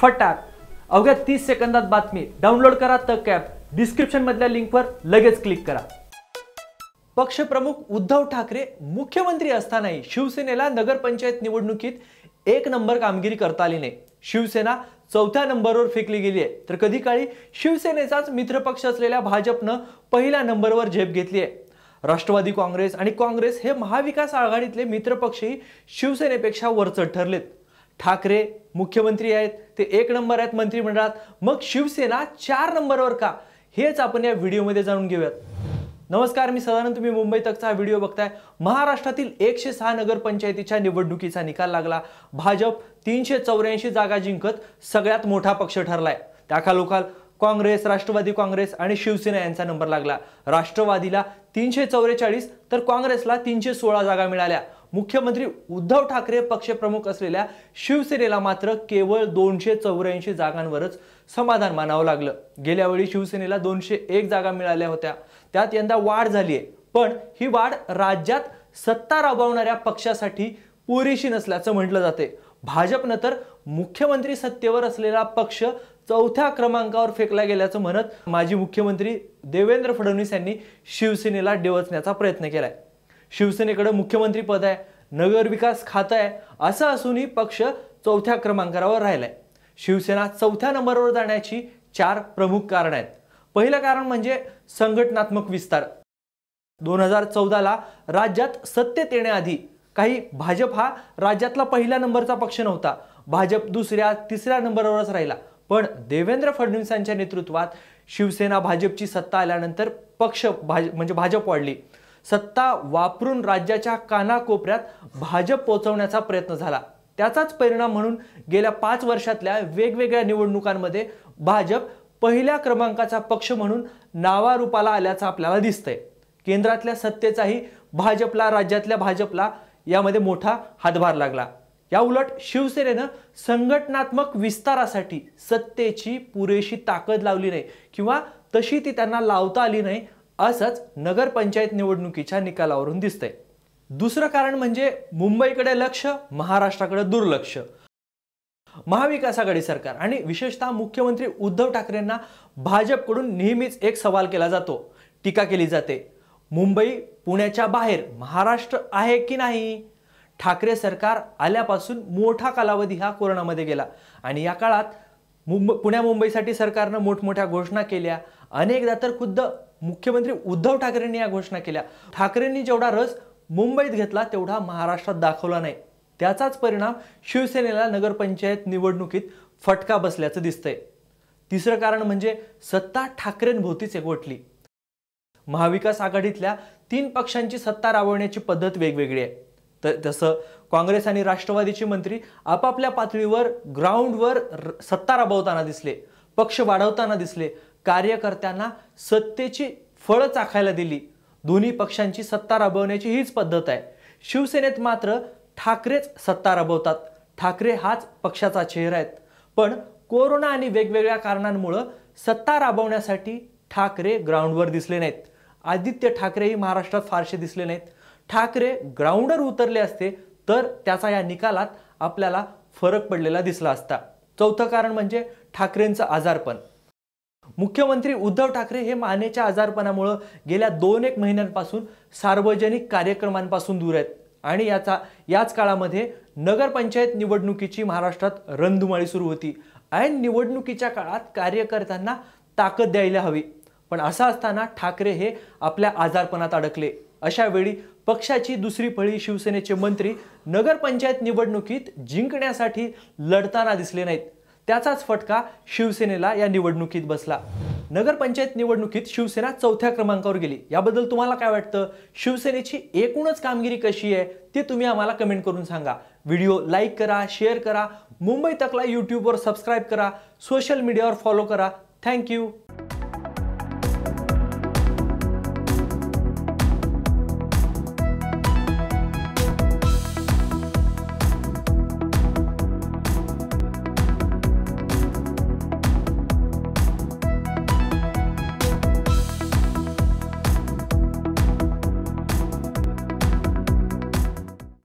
फटाक अवघ्या तीस सेकंदात बातमी डाउनलोड करा तक डिस्क्रिप्शन मधल्या लिंकवर लगेच क्लिक करा पक्षप्रमुख उद्धव ठाकरे मुख्यमंत्री असतानाही शिवसेनेला नगरपंचायत निवडणुकीत एक नंबर कामगिरी करता आली नाही शिवसेना चौथ्या नंबरवर फेकली गेली आहे तर कधी काळी शिवसेनेचाच मित्रपक्ष असलेल्या भाजपनं पहिल्या नंबरवर झेप घेतली आहे राष्ट्रवादी काँग्रेस आणि काँग्रेस हे महाविकास आघाडीतले मित्रपक्षही शिवसेनेपेक्षा वरचढ ठरलेत ठाकरे मुख्यमंत्री आहेत ते एक नंबर आहेत मंत्रिमंडळात मग शिवसेना चार नंबरवर का हेच आपण या व्हिडिओमध्ये जाणून घेऊयात नमस्कार मी सदानंद तुम्ही मुंबई तकचा हा व्हिडिओ बघताय महाराष्ट्रातील एकशे सहा नगरपंचायतीच्या निवडणुकीचा निकाल लागला भाजप तीनशे चौऱ्याऐंशी जागा जिंकत सगळ्यात मोठा पक्ष ठरलाय त्याखालोखाल काँग्रेस राष्ट्रवादी काँग्रेस आणि शिवसेना यांचा नंबर लागला राष्ट्रवादीला तीनशे चौवेचाळीस तर काँग्रेसला तीनशे सोळा जागा मिळाल्या मुख्यमंत्री उद्धव ठाकरे पक्षप्रमुख असलेल्या शिवसेनेला मात्र केवळ दोनशे चौऱ्याऐंशी जागांवरच समाधान मानावं लागलं गेल्यावेळी शिवसेनेला दोनशे एक जागा मिळाल्या होत्या त्यात यंदा वाढ झाली आहे पण ही वाढ राज्यात सत्ता राबवणाऱ्या पक्षासाठी पुरेशी नसल्याचं म्हटलं जाते भाजपनं तर मुख्यमंत्री सत्तेवर असलेला पक्ष चौथ्या क्रमांकावर फेकला गेल्याचं म्हणत माजी मुख्यमंत्री देवेंद्र फडणवीस यांनी शिवसेनेला डेवचण्याचा प्रयत्न केलाय शिवसेनेकडे मुख्यमंत्री पद आहे नगर विकास खातं आहे असं असूनही पक्ष चौथ्या क्रमांकावर राहिलाय शिवसेना चौथ्या नंबरवर जाण्याची चार प्रमुख कारण आहेत पहिलं कारण म्हणजे संघटनात्मक विस्तार दोन हजार चौदाला राज्यात सत्तेत येण्याआधी काही भाजप हा राज्यातला पहिल्या नंबरचा पक्ष नव्हता भाजप दुसऱ्या तिसऱ्या नंबरवरच राहिला पण देवेंद्र फडणवीसांच्या नेतृत्वात शिवसेना भाजपची सत्ता आल्यानंतर पक्ष भाज म्हणजे भाजप वाढली सत्ता वापरून राज्याच्या कानाकोपऱ्यात भाजप पोचवण्याचा प्रयत्न झाला त्याचाच परिणाम म्हणून गेल्या पाच वर्षातल्या वेगवेगळ्या निवडणुकांमध्ये भाजप पहिल्या क्रमांकाचा पक्ष म्हणून नावारूपाला आल्याचं आपल्याला दिसतंय केंद्रातल्या सत्तेचाही भाजपला राज्यातल्या भाजपला यामध्ये मोठा हातभार लागला या उलट शिवसेनेनं संघटनात्मक विस्तारासाठी सत्तेची पुरेशी ताकद लावली नाही किंवा तशी ती त्यांना लावता आली नाही असंच नगरपंचायत निवडणुकीच्या निकालावरून दिसतंय दुसरं कारण म्हणजे मुंबईकडे लक्ष महाराष्ट्राकडे दुर्लक्ष महाविकास आघाडी सरकार आणि विशेषतः मुख्यमंत्री उद्धव ठाकरेंना भाजपकडून नेहमीच एक सवाल केला जातो टीका केली जाते मुंबई पुण्याच्या बाहेर महाराष्ट्र आहे की नाही ठाकरे सरकार आल्यापासून मोठा कालावधी हा कोरोनामध्ये गेला आणि या काळात मुंबई पुण्या मुंबईसाठी सरकारनं मोठमोठ्या घोषणा केल्या अनेकदा तर खुद्द मुख्यमंत्री उद्धव ठाकरेंनी या घोषणा केल्या ठाकरेंनी जेवढा रस मुंबईत घेतला तेवढा महाराष्ट्रात दाखवला नाही त्याचाच परिणाम शिवसेनेला नगरपंचायत निवडणुकीत फटका बसल्याचं दिसतंय तिसरं कारण म्हणजे सत्ता ठाकरेंभोवतीच एकवटली महाविकास आघाडीतल्या तीन पक्षांची सत्ता राबवण्याची पद्धत वेगवेगळी आहे तर तसं काँग्रेस आणि राष्ट्रवादीचे मंत्री आपापल्या पातळीवर ग्राउंडवर सत्ता राबवताना दिसले पक्ष वाढवताना दिसले कार्यकर्त्यांना सत्तेची फळं चाखायला दिली दोन्ही पक्षांची सत्ता राबवण्याची हीच पद्धत आहे शिवसेनेत मात्र ठाकरेच सत्ता राबवतात ठाकरे हाच पक्षाचा चेहरा आहेत पण कोरोना आणि वेगवेगळ्या कारणांमुळं सत्ता राबवण्यासाठी ठाकरे ग्राउंडवर दिसले नाहीत आदित्य ठाकरेही महाराष्ट्रात फारसे दिसले नाहीत ठाकरे ग्राउंडर उतरले असते तर त्याचा या निकालात आपल्याला फरक पडलेला दिसला असता चौथं कारण म्हणजे ठाकरेंचं आजारपण मुख्यमंत्री उद्धव ठाकरे हे मानेच्या आजारपणामुळं गेल्या दोन एक महिन्यांपासून सार्वजनिक कार्यक्रमांपासून दूर आहेत आणि याचा याच काळामध्ये नगरपंचायत निवडणुकीची महाराष्ट्रात रंधुमाळी सुरू होती आणि निवडणुकीच्या काळात कार्यकर्त्यांना ताकद द्यायला हवी पण असं असताना ठाकरे हे आपल्या आजारपणात अडकले अशा वेळी पक्षाची दुसरी फळी शिवसेनेचे मंत्री नगरपंचायत निवडणुकीत जिंकण्यासाठी लढताना दिसले नाहीत त्याचाच फटका शिवसेनेला या निवडणुकीत बसला नगरपंचायत निवडणुकीत शिवसेना चौथ्या क्रमांकावर गेली याबद्दल तुम्हाला काय वाटतं शिवसेनेची एकूणच कामगिरी कशी आहे ते तुम्ही आम्हाला कमेंट करून सांगा व्हिडिओ लाईक करा शेअर करा मुंबई तकला यूट्यूबवर सबस्क्राईब करा सोशल मीडियावर फॉलो करा थँक्यू